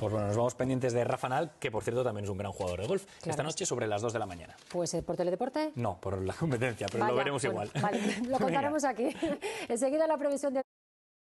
Pues bueno, nos vamos pendientes de Rafa Nal, que por cierto también es un gran jugador de golf. Esta noche sobre las 2 de la mañana. Pues eh, por teledeporte. No, por la competencia, pero lo veremos pues, igual. Vale, lo contaremos aquí. Enseguida la previsión de...